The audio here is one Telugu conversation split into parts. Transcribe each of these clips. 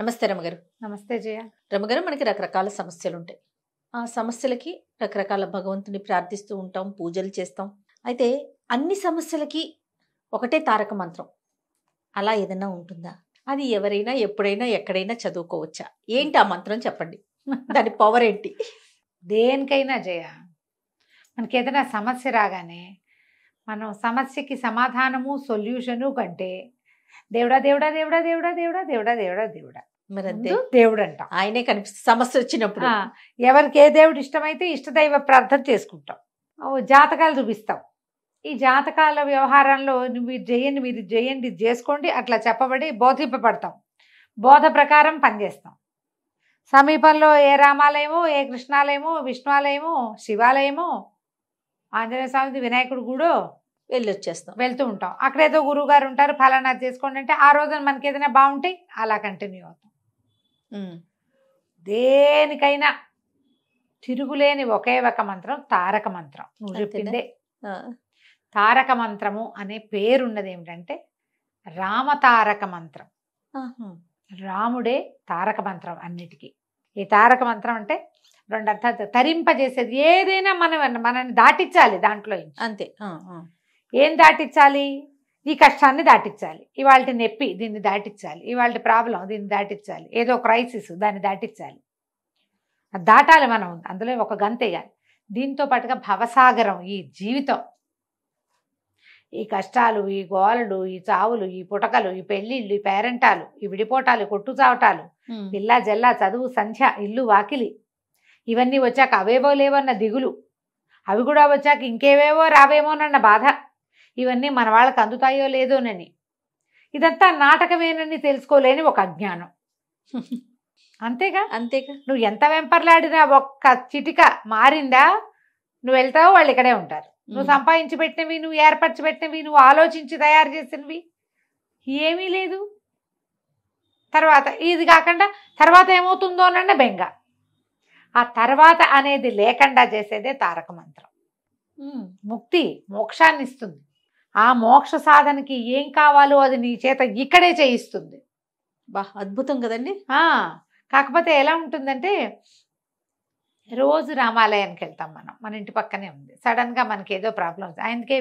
నమస్తే రమగారు నమస్తే జయ రమగారు మనకి రకరకాల సమస్యలు ఉంటాయి ఆ సమస్యలకి రకరకాల భగవంతుని ప్రార్థిస్తూ ఉంటాం పూజలు చేస్తాం అయితే అన్ని సమస్యలకి ఒకటే తారక మంత్రం అలా ఏదైనా ఉంటుందా అది ఎవరైనా ఎప్పుడైనా ఎక్కడైనా చదువుకోవచ్చా ఏంటి ఆ మంత్రం చెప్పండి దాని పవర్ ఏంటి దేనికైనా జయ మనకి ఏదైనా సమస్య రాగానే మనం సమస్యకి సమాధానము సొల్యూషను కంటే దేవుడా దేవుడా దేవుడా దేవుడా దేవుడా దేవుడా దేవుడా దేవుడా మరి దేవుడు అంట ఆయనే కనిపిస్తుంది సమస్య వచ్చినప్పుడు ఎవరికి ఏ దేవుడు ఇష్టమైతే ఇష్టదైవ ప్రార్థన చేసుకుంటాం జాతకాలు చూపిస్తాం ఈ జాతకాల వ్యవహారంలో మీరు చేయండి మీరు చేయండి ఇది చేసుకోండి అట్లా చెప్పబడి బోధింపబడతాం బోధ ప్రకారం పనిచేస్తాం సమీపంలో ఏ రామాలయము ఏ కృష్ణాలయము ఆలయము శివాలయము ఆంజనేయ స్వామి వినాయకుడు కూడా వెళ్ళొచ్చేస్తాం వెళ్తూ ఉంటాం అక్కడేదో గురువు గారు ఉంటారు ఫలానా చేసుకోండి అంటే ఆ రోజున మనకి ఏదైనా బాగుంటే అలా కంటిన్యూ అవుతాం దేనికైనా తిరుగులేని ఒకే ఒక మంత్రం తారక మంత్రం నువ్వు చెప్పిందే తారక మంత్రము అనే పేరున్నది ఏమిటంటే రామతారక మంత్రం రాముడే తారక మంత్రం అన్నిటికీ ఈ తారక మంత్రం అంటే రెండు అర్థాలు తరింపజేసేది ఏదైనా మనం మనల్ని దాటించాలి దాంట్లో అంతే ఏం దాటించాలి ఈ కష్టాన్ని దాటించాలి ఇవాళ నొప్పి దీన్ని దాటించాలి ఇవాళ ప్రాబ్లం దీన్ని దాటించాలి ఏదో క్రైసిస్ దాన్ని దాటించాలి దాటాలి మనం అందులో ఒక గంతేయాలి దీంతో పాటుగా భవసాగరం ఈ జీవితం ఈ కష్టాలు ఈ గోలలు ఈ చావులు ఈ పుటకలు ఈ పెళ్ళిళ్ళు ఈ పేరెంటాలు ఈ విడిపోటాలు కొట్టు చావటాలు పిల్ల జల్లా చదువు సంధ్య ఇల్లు వాకిలి ఇవన్నీ వచ్చాక అవేవో లేవన్న దిగులు అవి కూడా వచ్చాక ఇంకేవేవో రావేమోనన్న బాధ ఇవన్నీ మన వాళ్ళకి అందుతాయో లేదోనని ఇదంతా నాటకమేనని తెలుసుకోలేని ఒక అజ్ఞానం అంతేగా అంతేగా నువ్వు ఎంత వెంపర్లాడినా ఒక్క చిటిక మారిందా నువ్వు వెళ్తావు వాళ్ళు ఇక్కడే ఉంటారు నువ్వు సంపాదించి పెట్టినవి నువ్వు ఏర్పరచి పెట్టినవి నువ్వు ఆలోచించి తయారు చేసినవి ఏమీ లేదు తర్వాత ఇది కాకుండా తర్వాత ఏమవుతుందో ఏమవుతుందోనన్న బెంగ ఆ తర్వాత అనేది లేకుండా చేసేదే తారక మంత్రం ముక్తి మోక్షాన్ని ఇస్తుంది ఆ మోక్ష సాధనకి ఏం కావాలో అది నీ చేత ఇక్కడే చేయిస్తుంది బా అద్భుతం కదండి కాకపోతే ఎలా ఉంటుందంటే రోజు రామాలయానికి వెళ్తాం మనం మన ఇంటి పక్కనే ఉంది సడన్గా మనకి ఏదో ప్రాబ్లం వస్తుంది ఆయనకే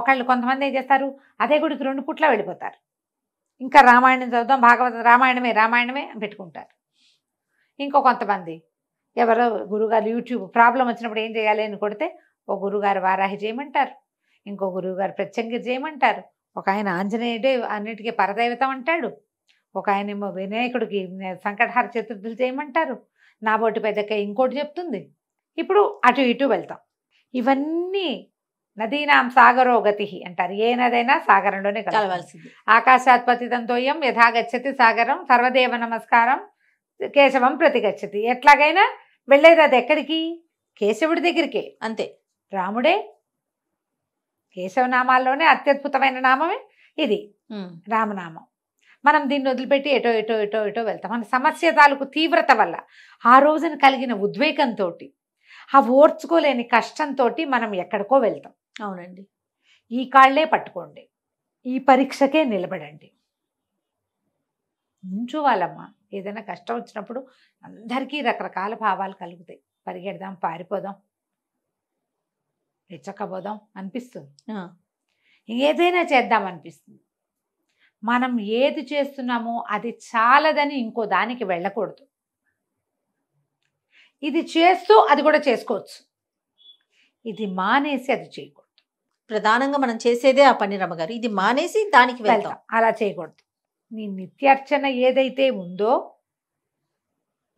ఒకళ్ళు కొంతమంది ఏం చేస్తారు అదే గుడికి రెండు పుట్ల వెళ్ళిపోతారు ఇంకా రామాయణం చదువుదాం భాగవతం రామాయణమే రామాయణమే పెట్టుకుంటారు ఇంకో కొంతమంది ఎవరో గురుగారు యూట్యూబ్ ప్రాబ్లం వచ్చినప్పుడు ఏం చేయాలి అని కొడితే ఓ గురుగారు వారాహి చేయమంటారు ఇంకో గురువుగారు ప్రత్యంగి చేయమంటారు ఒక ఆయన ఆంజనేయుడే అన్నిటికీ పరదైవతం అంటాడు ఒక ఆయన ఏమో వినాయకుడికి సంకటహార చతుర్థులు చేయమంటారు నా బొట్టు పెద్దక్క ఇంకోటి చెప్తుంది ఇప్పుడు అటు ఇటు వెళ్తాం ఇవన్నీ నదీనాం సాగరో గతి అంటారు ఏ నదైనా సాగరంలోనే కలవాల్సింది ఆకాశాత్పతితం తోయం యథాగచ్చతి సాగరం సర్వదేవ నమస్కారం కేశవం ప్రతిగచ్చతి ఎట్లాగైనా వెళ్ళేది అది ఎక్కడికి కేశవుడి దగ్గరికే అంతే రాముడే కేశవనామాల్లోనే అత్యద్భుతమైన నామమే ఇది రామనామం మనం దీన్ని వదిలిపెట్టి ఎటో ఎటో ఎటో ఎటో వెళ్తాం మన సమస్య తాలూకు తీవ్రత వల్ల ఆ రోజున కలిగిన ఉద్వేగంతో ఆ ఓర్చుకోలేని కష్టంతో మనం ఎక్కడికో వెళ్తాం అవునండి ఈ కాళ్ళే పట్టుకోండి ఈ పరీక్షకే నిలబడండి ఉంచు వాళ్ళమ్మా ఏదైనా కష్టం వచ్చినప్పుడు అందరికీ రకరకాల భావాలు కలుగుతాయి పరిగెడదాం పారిపోదాం రెచ్చకపోదాం అనిపిస్తుంది ఏదైనా చేద్దాం అనిపిస్తుంది మనం ఏది చేస్తున్నామో అది చాలదని ఇంకో దానికి వెళ్ళకూడదు ఇది చేస్తూ అది కూడా చేసుకోవచ్చు ఇది మానేసి అది చేయకూడదు ప్రధానంగా మనం చేసేదే ఆ పని రమ్మగారు ఇది మానేసి దానికి వెళ్తాం అలా చేయకూడదు నీ నిత్యార్చన ఏదైతే ఉందో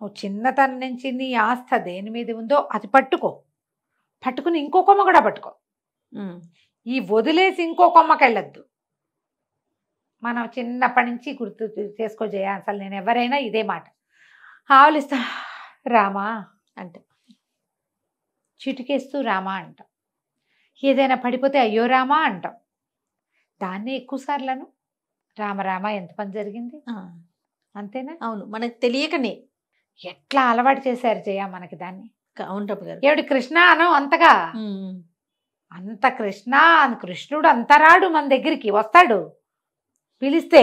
నువ్వు చిన్నతనం నుంచి నీ ఆస్థ దేని మీద ఉందో అది పట్టుకో పట్టుకుని ఇంకో కొమ్మ కూడా పట్టుకో ఈ వదిలేసి ఇంకో కొమ్మకి వెళ్ళద్దు మనం చిన్నప్పటి నుంచి గుర్తు చేసుకో చేసుకోజేయ అసలు నేను ఎవరైనా ఇదే మాట ఆవులిస్తా రామా అంట చిటికేస్తూ రామా అంటాం ఏదైనా పడిపోతే అయ్యో రామా అంటాం దాన్ని ఎక్కువసార్లను రామ ఎంత పని జరిగింది అంతేనా అవును మనకు తెలియకనే ఎట్లా అలవాటు చేశారు జయ మనకి దాన్ని ఏమిటి కృష్ణ అనో అంతగా అంత కృష్ణ కృష్ణుడు అంత రాడు మన దగ్గరికి వస్తాడు పిలిస్తే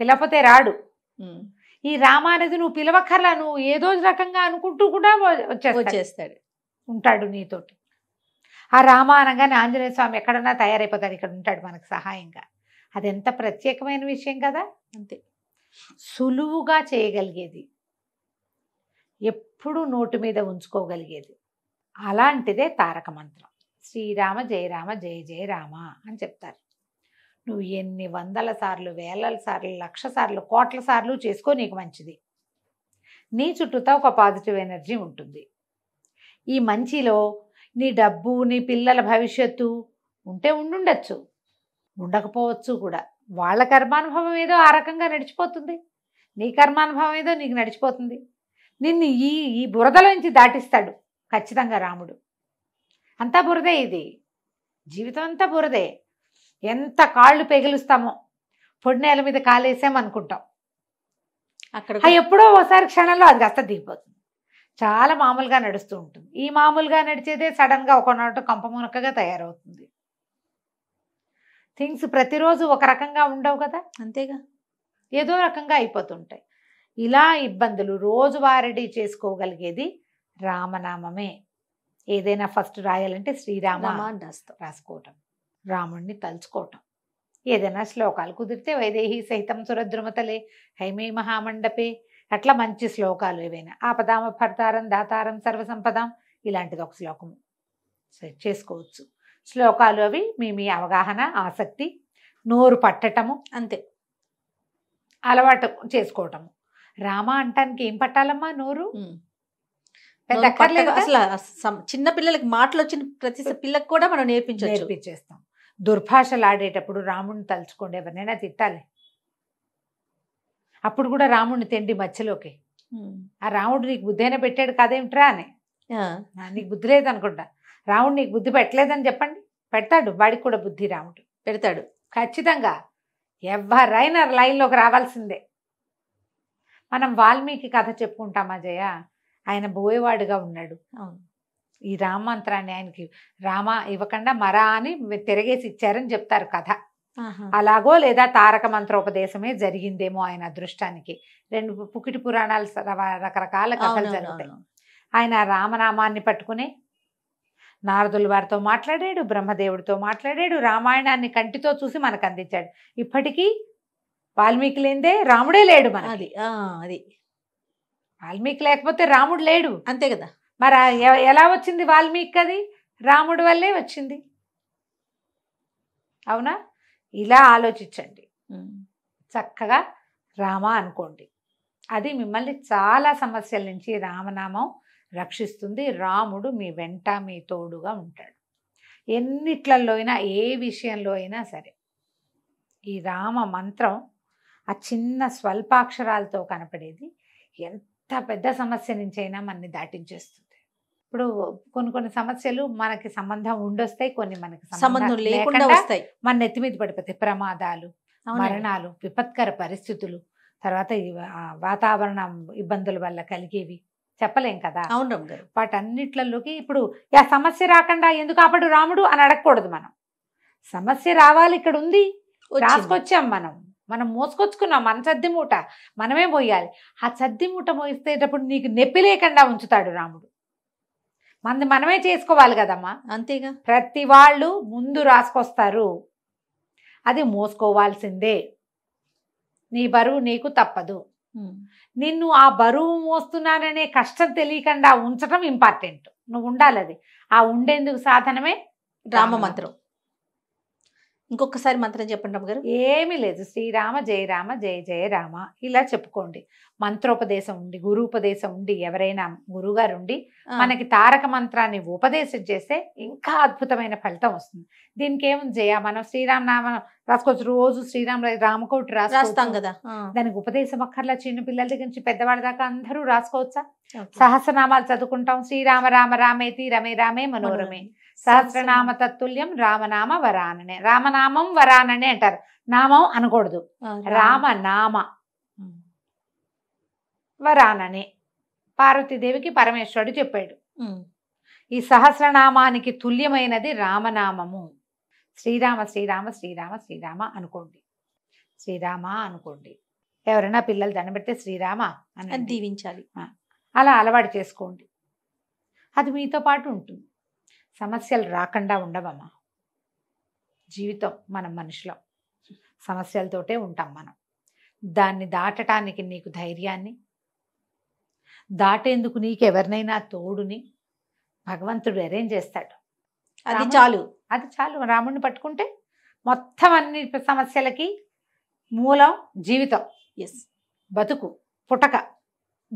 పిలపతే రాడు ఈ రామ అనేది నువ్వు పిలవక్కర్లా నువ్వు ఏదో రకంగా అనుకుంటూ కూడా వచ్చేస్తాడు ఉంటాడు నీతోటి ఆ రామ అనగానే ఆంజనేయ స్వామి ఎక్కడన్నా తయారైపోతాడు ఇక్కడ ఉంటాడు మనకు సహాయంగా అదెంత ప్రత్యేకమైన విషయం కదా అంతే సులువుగా చేయగలిగేది ఎప్పుడూ నోటి మీద ఉంచుకోగలిగేది అలాంటిదే తారక మంత్రం శ్రీరామ జయరామ జయ జయ రామ అని చెప్తారు నువ్వు ఎన్ని వందల సార్లు వేల సార్లు లక్ష సార్లు కోట్ల సార్లు చేసుకో నీకు మంచిది నీ చుట్టూతో ఒక పాజిటివ్ ఎనర్జీ ఉంటుంది ఈ మంచిలో నీ డబ్బు నీ పిల్లల భవిష్యత్తు ఉంటే ఉండుండొచ్చు ఉండకపోవచ్చు కూడా వాళ్ళ కర్మానుభవం ఏదో ఆ రకంగా నడిచిపోతుంది నీ కర్మానుభవం ఏదో నీకు నడిచిపోతుంది నిన్ను ఈ ఈ బురదలోంచి దాటిస్తాడు ఖచ్చితంగా రాముడు అంతా బురదే ఇది జీవితం అంతా బురదే ఎంత కాళ్ళు పెగిలుస్తామో పొడి నేల మీద కాలేసామనుకుంటాం అక్కడ ఎప్పుడో ఒకసారి క్షణంలో అది కాస్త దిగిపోతుంది చాలా మామూలుగా నడుస్తూ ఉంటుంది ఈ మామూలుగా నడిచేదే సడన్గా కంప మునక్కగా తయారవుతుంది థింగ్స్ ప్రతిరోజు ఒక రకంగా ఉండవు కదా అంతేగా ఏదో రకంగా అయిపోతుంటాయి ఇలా ఇబ్బందులు రోజువారీ చేసుకోగలిగేది రామనామమే ఏదైనా ఫస్ట్ రాయాలంటే శ్రీరామ రాసుకోవటం రాముణ్ణి తలుచుకోవటం ఏదైనా శ్లోకాలు కుదిరితే వైదేహి సహితం సురద్రుమతలే హైమే మహామండపే అట్లా మంచి శ్లోకాలు ఏవైనా ఆపదామ భర్తారం దాతారం సర్వసంపదం ఇలాంటిది ఒక శ్లోకము చేసుకోవచ్చు శ్లోకాలు అవి మీ మీ అవగాహన ఆసక్తి నోరు పట్టటము అంతే అలవాటు చేసుకోవటము రామ అంటానికి ఏం పట్టాలమ్మా నోరు పెద్ద అసలు చిన్న పిల్లలకి మాటలు వచ్చిన ప్రతి పిల్లకి కూడా మనం నేర్పించవచ్చు నేర్పించేస్తాం దుర్భాషలు ఆడేటప్పుడు రాముడిని తలుచుకోండి ఎవరినైనా తిట్టాలి అప్పుడు కూడా రాముడిని తిండి మధ్యలోకి ఆ రాముడు నీకు అయినా పెట్టాడు కాదేమిట్రా అని నీకు బుద్ధి లేదనుకుంటా రాముడు నీకు బుద్ధి పెట్టలేదని చెప్పండి పెడతాడు వాడికి కూడా బుద్ధి రాముడు పెడతాడు ఖచ్చితంగా ఎవరైనా లైన్లోకి రావాల్సిందే మనం వాల్మీకి కథ చెప్పుకుంటాం అజయ ఆయన బోయేవాడుగా ఉన్నాడు ఈ రామ మంత్రాన్ని ఆయనకి రామ ఇవ్వకుండా మరా అని తిరగేసి ఇచ్చారని చెప్తారు కథ అలాగో లేదా తారక మంత్రోపదేశమే జరిగిందేమో ఆయన అదృష్టానికి రెండు పుకిటి పురాణాలు రకరకాల కథలు జరుగుతాయి ఆయన రామనామాన్ని పట్టుకుని నారదుల వారితో మాట్లాడాడు బ్రహ్మదేవుడితో మాట్లాడాడు రామాయణాన్ని కంటితో చూసి మనకు అందించాడు ఇప్పటికీ వాల్మీకి లేదే రాముడే లేడు మన అది అది వాల్మీకి లేకపోతే రాముడు లేడు అంతే కదా మరి ఎలా వచ్చింది వాల్మీకి అది రాముడి వల్లే వచ్చింది అవునా ఇలా ఆలోచించండి చక్కగా రామ అనుకోండి అది మిమ్మల్ని చాలా సమస్యల నుంచి రామనామం రక్షిస్తుంది రాముడు మీ వెంట మీ తోడుగా ఉంటాడు ఎన్నిట్లలో అయినా ఏ విషయంలో అయినా సరే ఈ రామ మంత్రం ఆ చిన్న స్వల్పాక్షరాలతో కనపడేది ఎంత పెద్ద సమస్య నుంచైనా మనని దాటించేస్తుంది ఇప్పుడు కొన్ని కొన్ని సమస్యలు మనకి సంబంధం ఉండొస్తాయి కొన్ని మనకి సంబంధం లేకుండా వస్తాయి మన నెత్తి మీద పడిపోతాయి ప్రమాదాలు మరణాలు విపత్కర పరిస్థితులు తర్వాత వాతావరణ ఇబ్బందుల వల్ల కలిగేవి చెప్పలేం కదా అవును గారు వాటన్నిట్లలోకి ఇప్పుడు ఆ సమస్య రాకుండా ఎందుకు అప్పుడు రాముడు అని అడగకూడదు మనం సమస్య రావాలి ఇక్కడ ఉంది రాసుకొచ్చాం మనం మనం మోసుకొచ్చుకున్నాం మన సర్ది మూట మనమే పోయాలి ఆ సర్ది మూట మోయిస్తేటప్పుడు నీకు నెప్పి లేకుండా ఉంచుతాడు రాముడు మనది మనమే చేసుకోవాలి కదమ్మా అంతేగా ప్రతి వాళ్ళు ముందు రాసుకొస్తారు అది మోసుకోవాల్సిందే నీ బరువు నీకు తప్పదు నిన్ను ఆ బరువు మోస్తున్నాననే కష్టం తెలియకుండా ఉంచడం ఇంపార్టెంట్ నువ్వు ఉండాలి అది ఆ ఉండేందుకు సాధనమే రామ మంత్రం ఇంకొకసారి మంత్రం చెప్పండి గారు ఏమీ లేదు శ్రీరామ జయ రామ జయ జయ రామ ఇలా చెప్పుకోండి మంత్రోపదేశం ఉండి గురుపదేశం ఉండి ఎవరైనా గారు ఉండి మనకి తారక మంత్రాన్ని ఉపదేశం చేస్తే ఇంకా అద్భుతమైన ఫలితం వస్తుంది దీనికి ఏముంది జయ మనం శ్రీరామ్ నామ రాసుకోవచ్చు రోజు శ్రీరామ్ రామకోటి రాస్తాం కదా దానికి ఉపదేశం అక్కర్లా చిన్న పిల్లల దగ్గర నుంచి పెద్దవాళ్ళ దాకా అందరూ రాసుకోవచ్చా సహస్రనామాలు చదువుకుంటాం శ్రీరామ రామ రామేతి రమే రామే మనోరమే సహస్రనామ తత్తుల్యం రామనామ వరాననే రామనామం వరాననే అంటారు నామం అనకూడదు రామనామ వరాననే పార్వతీదేవికి పరమేశ్వరుడు చెప్పాడు ఈ సహస్రనామానికి తుల్యమైనది రామనామము శ్రీరామ శ్రీరామ శ్రీరామ శ్రీరామ అనుకోండి శ్రీరామ అనుకోండి ఎవరైనా పిల్లలు దండబెడితే శ్రీరామ అని దీవించాలి అలా అలవాటు చేసుకోండి అది మీతో పాటు ఉంటుంది సమస్యలు రాకుండా ఉండవమ్మా జీవితం మనం మనుషులం సమస్యలతోటే ఉంటాం మనం దాన్ని దాటటానికి నీకు ధైర్యాన్ని దాటేందుకు నీకు ఎవరినైనా తోడుని భగవంతుడు అరేంజ్ చేస్తాడు అది చాలు అది చాలు రాముడిని పట్టుకుంటే మొత్తం అన్ని సమస్యలకి మూలం జీవితం ఎస్ బతుకు పుటక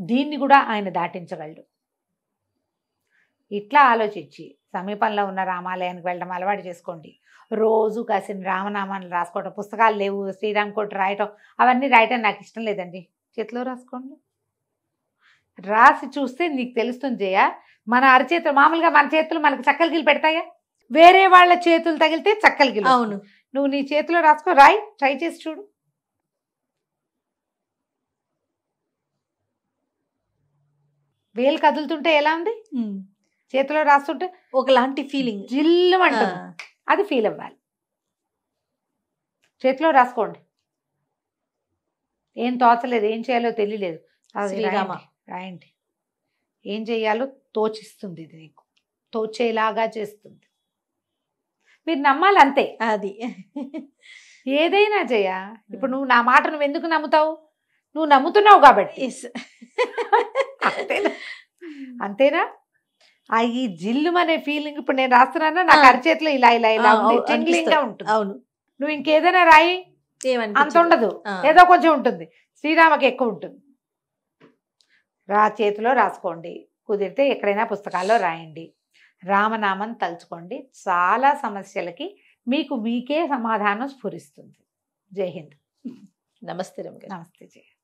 దీన్ని కూడా ఆయన దాటించగలడు ఇట్లా ఆలోచించి సమీపంలో ఉన్న రామాలయానికి వెళ్ళడం అలవాటు చేసుకోండి రోజు కాసిన రామనామాలు రాసుకోవటం పుస్తకాలు లేవు శ్రీరామ్ కోట రాయటం అవన్నీ రాయటం నాకు ఇష్టం లేదండి చేతిలో రాసుకోండి రాసి చూస్తే నీకు తెలుస్తుంది జయ మన అరచేతులు మామూలుగా మన చేతులు మనకి చక్కలు గిల్లు పెడతాయా వేరే వాళ్ళ చేతులు తగిలితే చక్కలు గిల్లు అవును నువ్వు నీ చేతిలో రాసుకో రాయ్ ట్రై చేసి చూడు వేలు కదులుతుంటే ఎలా ఉంది చేతిలో రాస్తుంటే ఒకలాంటి ఫీలింగ్ జిల్లు అది ఫీల్ అవ్వాలి చేతిలో రాసుకోండి ఏం తోచలేదు ఏం చేయాలో తెలియలేదు రాయండి ఏం చేయాలో తోచిస్తుంది ఇది నీకు తోచేలాగా చేస్తుంది మీరు నమ్మాలి అంతే అది ఏదైనా జయ ఇప్పుడు నువ్వు నా మాట నువ్వు ఎందుకు నమ్ముతావు నువ్వు నమ్ముతున్నావు కాబట్టి అంతేనా అంతేనా ఆ ఈ జిల్లు అనే ఫీలింగ్ ఇప్పుడు నేను రాస్తున్నానా నాకు అరిచేతిలో ఇలా ఇలా ఇలా టింగ్లింగ్ ఉంటుంది అవును నువ్వు ఇంకేదైనా రాయి అంత ఉండదు ఏదో కొంచెం ఉంటుంది శ్రీరామకి ఎక్కువ ఉంటుంది రా చేతిలో రాసుకోండి కుదిరితే ఎక్కడైనా పుస్తకాల్లో రాయండి రామనామం తలుచుకోండి చాలా సమస్యలకి మీకు మీకే సమాధానం స్ఫురిస్తుంది జై హింద్ నమస్తే నమస్తే జయ